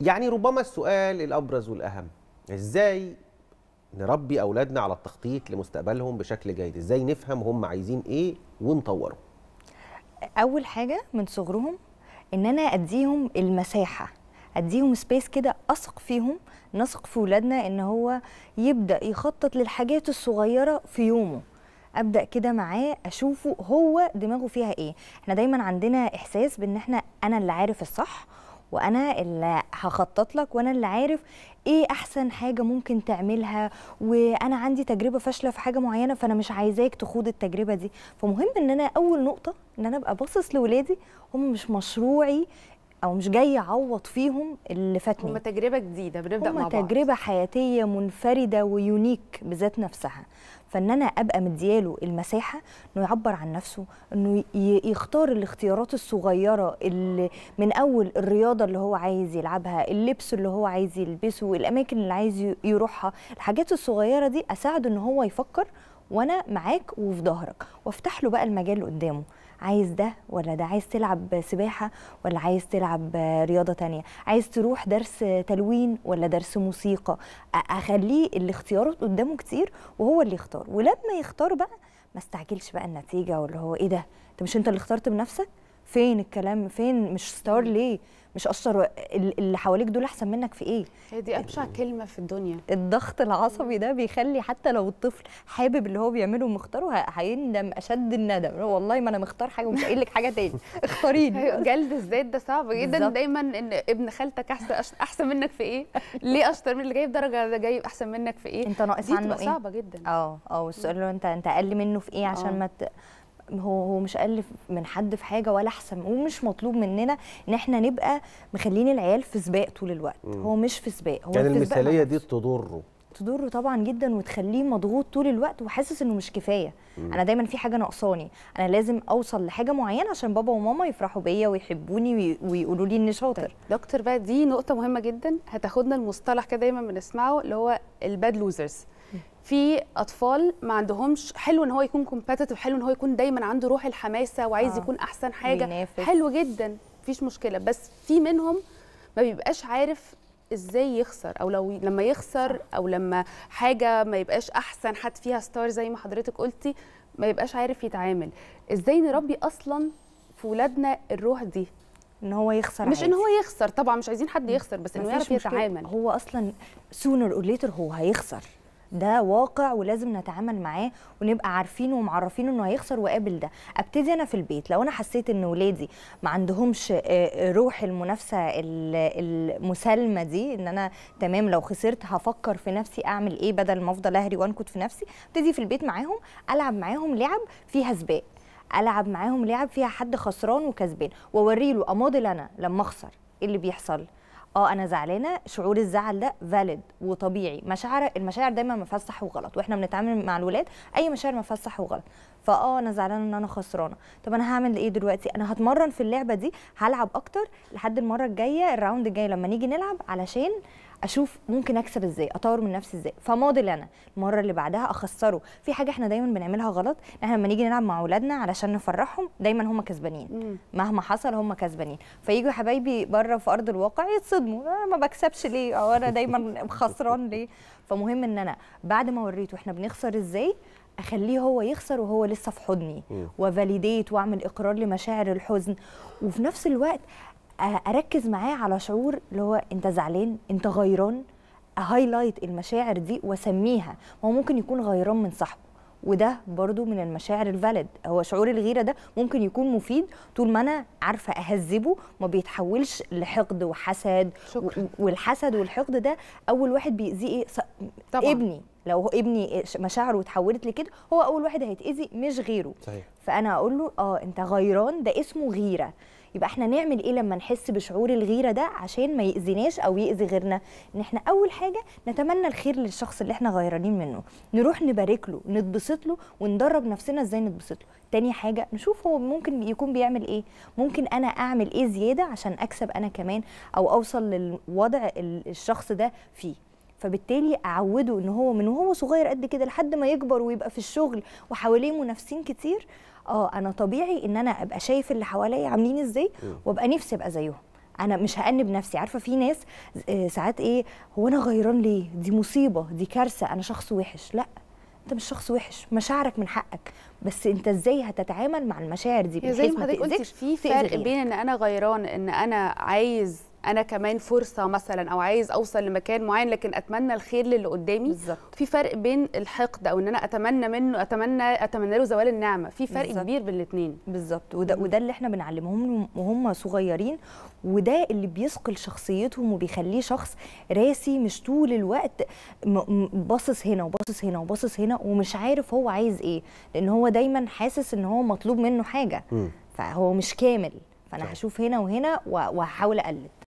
يعني ربما السؤال الابرز والاهم ازاي نربي اولادنا على التخطيط لمستقبلهم بشكل جيد ازاي نفهم هم عايزين ايه ونطوره اول حاجه من صغرهم ان انا اديهم المساحه اديهم سبيس كده اثق فيهم نثق في ولادنا ان هو يبدا يخطط للحاجات الصغيره في يومه ابدا كده معاه اشوفه هو دماغه فيها ايه احنا دايما عندنا احساس بان احنا انا اللي عارف الصح وانا اللي هخطط لك وانا اللي عارف ايه احسن حاجه ممكن تعملها وانا عندي تجربه فاشله في حاجه معينه فانا مش عايزاك تخوض التجربه دي فمهم ان انا اول نقطه ان انا ابقى باصص لولادي هم مش مشروعي او مش جاي يعوض فيهم اللي فاتني هم تجربه جديده بنبدا مع بعض تجربه حياتيه منفرده ويونيك بذات نفسها فان انا ابقى مدياله المساحه انه يعبر عن نفسه انه يختار الاختيارات الصغيره اللي من اول الرياضه اللي هو عايز يلعبها اللبس اللي هو عايز يلبسه الاماكن اللي عايز يروحها الحاجات الصغيره دي اساعده ان هو يفكر وانا معاك وفي ظهرك وافتح له بقى المجال قدامه عايز ده ولا ده عايز تلعب سباحه ولا عايز تلعب رياضه تانية عايز تروح درس تلوين ولا درس موسيقى اخليه الاختيارات قدامه كتير وهو اللي يختار ولما يختار بقى ما استعجلش بقى النتيجه واللي هو ايه ده انت مش انت اللي اخترت بنفسك فين الكلام فين مش ستار ليه مش اشطر اللي حواليك دول احسن منك في ايه هي دي ابشع كلمه في الدنيا الضغط العصبي ده بيخلي حتى لو الطفل حابب اللي هو بيعمله ومختاره هيندم اشد الندم والله ما انا مختار حاجه ومش قايل لك حاجه تاني اختاريني أيوة، جلد الذات ده صعب جدا دايما ان ابن خالتك احسن احسن منك في ايه ليه اشطر من اللي جايب درجه ده جايب احسن منك في ايه انت ناقص عنه ايه صعبه جدا اه اه والسؤال انت انت اقل منه في ايه عشان آه. ما هو هو مش اقل من حد في حاجه ولا احسن ومش مطلوب مننا ان احنا نبقى مخلين العيال في سباق طول الوقت م. هو مش في سباق هو يعني المثاليه دي تضره تضره طبعا جدا وتخليه مضغوط طول الوقت وحاسس انه مش كفايه مم. انا دايما في حاجه ناقصاني انا لازم اوصل لحاجه معينه عشان بابا وماما يفرحوا بيا ويحبوني ويقولوا لي اني شاطر طيب، دكتور بقى دي نقطه مهمه جدا هتاخدنا المصطلح كده دايما بنسمعه اللي هو الباد لوزرز في اطفال ما عندهمش حلو ان هو يكون كومبتيتيف حلو ان هو يكون دايما عنده روح الحماسه وعايز آه. يكون احسن حاجه وينافس. حلو جدا مفيش مشكله بس في منهم ما بيبقاش عارف ازاي يخسر او لو لما يخسر او لما حاجه ما يبقاش احسن حد فيها ستار زي ما حضرتك قلتي ما يبقاش عارف يتعامل ازاي نربي اصلا في ولادنا الروح دي ان هو يخسر مش عادي. ان هو يخسر طبعا مش عايزين حد يخسر بس انه يعرف يتعامل هو اصلا سونر اور ليتر هو هيخسر ده واقع ولازم نتعامل معاه ونبقى عارفين ومعرفين انه هيخسر وقابل ده ابتدي انا في البيت لو انا حسيت ان ولادي ما عندهمش آه، آه، روح المنافسه المسالمه دي ان انا تمام لو خسرت هفكر في نفسي اعمل ايه بدل ما افضل اهري وانكد في نفسي ابتدي في البيت معاهم العب معاهم لعب فيها سباق العب معاهم لعب فيها حد خسران وكسبان واوري له اماضل انا لما اخسر ايه اللي بيحصل اه انا زعلانه شعور الزعل ده فاليد وطبيعي مشاعر المشاعر دايما ما فيهاش صح وغلط واحنا بنتعامل مع الولاد اي مشاعر ما فيهاش صح وغلط فاه انا زعلانه ان انا خسرانه طب انا هعمل ايه دلوقتي انا هتمرن في اللعبه دي هلعب اكتر لحد المره الجايه الراوند الجاي لما نيجي نلعب علشان اشوف ممكن اكسب ازاي اطور من نفسي ازاي فماضي اللي انا المره اللي بعدها اخسره في حاجه احنا دايما بنعملها غلط احنا لما نيجي نلعب مع اولادنا علشان نفرحهم دايما هم كسبانين مهما حصل هم كسبانين فيجوا حبايبي بره في ارض الواقع يتصدموا انا ما بكسبش ليه او انا دايما خسران ليه فمهم ان انا بعد ما وريته احنا بنخسر ازاي اخليه هو يخسر وهو لسه في حضني وفاليديت واعمل اقرار لمشاعر الحزن وفي نفس الوقت اركز معاه على شعور اللي هو انت زعلان انت غيران هايلايت المشاعر دي واسميها هو ممكن يكون غيران من صاحبه وده برضو من المشاعر الفاليد هو شعور الغيره ده ممكن يكون مفيد طول ما انا عارفه اهذبه ما بيتحولش لحقد وحسد شكرا. والحسد والحقد ده اول واحد بيأذيه ايه طبعا. ابني لو هو ابني مشاعره اتحولت لكده هو اول واحد هيتاذي مش غيره صحيح. فانا اقول له اه انت غيران ده اسمه غيره يبقى احنا نعمل ايه لما نحس بشعور الغيره ده عشان ما ياذيناش او ياذي غيرنا ان احنا اول حاجه نتمنى الخير للشخص اللي احنا غيرانين منه نروح نبارك له نتبسط له وندرب نفسنا ازاي نتبسط له تاني حاجه نشوف هو ممكن يكون بيعمل ايه ممكن انا اعمل ايه زياده عشان اكسب انا كمان او اوصل للوضع الشخص ده فيه فبالتالي اعوده ان هو من وهو صغير قد كده لحد ما يكبر ويبقى في الشغل وحواليه منافسين كتير اه انا طبيعي ان انا ابقى شايف اللي حواليا عاملين ازاي وابقى نفسي ابقى زيهم انا مش هانب نفسي عارفه في ناس آه، ساعات ايه هو انا غيران ليه دي مصيبه دي كارثه انا شخص وحش لا انت مش شخص وحش مشاعرك من حقك بس انت ازاي هتتعامل مع المشاعر دي بحيث زي ما حضرتك في فرق بين ان انا غيران ان انا عايز انا كمان فرصه مثلا او عايز اوصل لمكان معين لكن اتمنى الخير للي قدامي بالزبط. في فرق بين الحقد او ان انا اتمنى منه اتمنى اتمنى له زوال النعمه في فرق بالزبط. كبير بين الاثنين بالظبط وده وده اللي احنا بنعلمهم وهم صغيرين وده اللي بيثقل شخصيتهم وبيخليه شخص راسي مش طول الوقت باصص هنا وباصص هنا وباصص هنا ومش عارف هو عايز ايه لان هو دايما حاسس ان هو مطلوب منه حاجه م. فهو مش كامل فانا هشوف هنا وهنا وهحاول اقلد